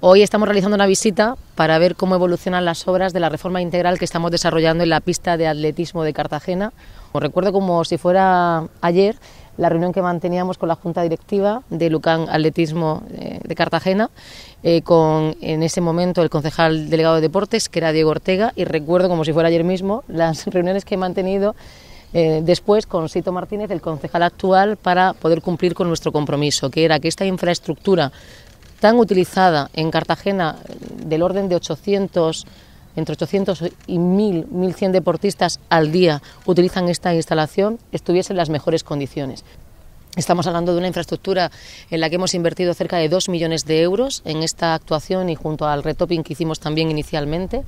Hoy estamos realizando una visita para ver cómo evolucionan las obras de la reforma integral que estamos desarrollando en la pista de atletismo de Cartagena. Os recuerdo como si fuera ayer la reunión que manteníamos con la Junta Directiva de Lucán Atletismo eh, de Cartagena, eh, con en ese momento el concejal delegado de Deportes, que era Diego Ortega, y recuerdo como si fuera ayer mismo las reuniones que he mantenido eh, después con Sito Martínez, el concejal actual, para poder cumplir con nuestro compromiso, que era que esta infraestructura tan utilizada en Cartagena, eh, del orden de 800, entre 800 y 1.000, 1.100 deportistas al día utilizan esta instalación, estuviese en las mejores condiciones. Estamos hablando de una infraestructura en la que hemos invertido cerca de 2 millones de euros en esta actuación y junto al retopping que hicimos también inicialmente.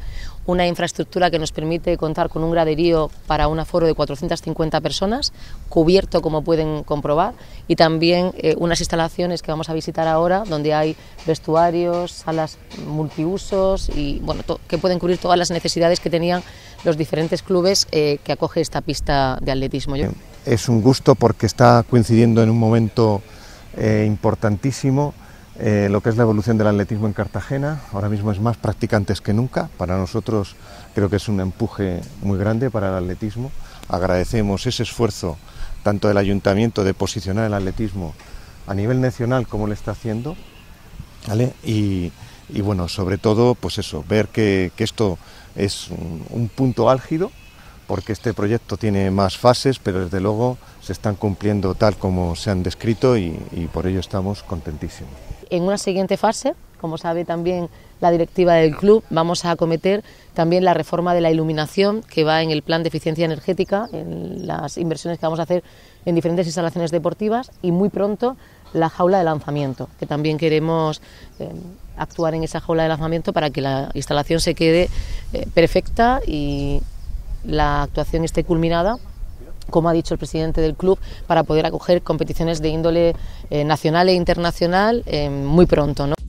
Una infraestructura que nos permite contar con un graderío para un aforo de 450 personas, cubierto como pueden comprobar, y también eh, unas instalaciones que vamos a visitar ahora donde hay vestuarios, salas multiusos y bueno, que pueden cubrir todas las necesidades que tenían los diferentes clubes eh, que acoge esta pista de atletismo es un gusto porque está coincidiendo en un momento eh, importantísimo eh, lo que es la evolución del atletismo en Cartagena. Ahora mismo es más practicantes que nunca. Para nosotros creo que es un empuje muy grande para el atletismo. Agradecemos ese esfuerzo tanto del ayuntamiento de posicionar el atletismo a nivel nacional como lo está haciendo. Y, bueno, sobre todo, pues eso, ver que, esto es un punto álgido porque este proyecto tiene más fases, pero desde luego se están cumpliendo tal como se han descrito y, por ello estamos contentísimos. En una siguiente fase, como sabe también la directiva del club, vamos a acometer también la reforma de la iluminación que va en el plan de eficiencia energética, en las inversiones que vamos a hacer en diferentes instalaciones deportivas y muy pronto la jaula de lanzamiento, que también queremos eh, actuar en esa jaula de lanzamiento para que la instalación se quede eh, perfecta y la actuación esté culminada como ha dicho el presidente del club, para poder acoger competiciones de índole eh, nacional e internacional eh, muy pronto.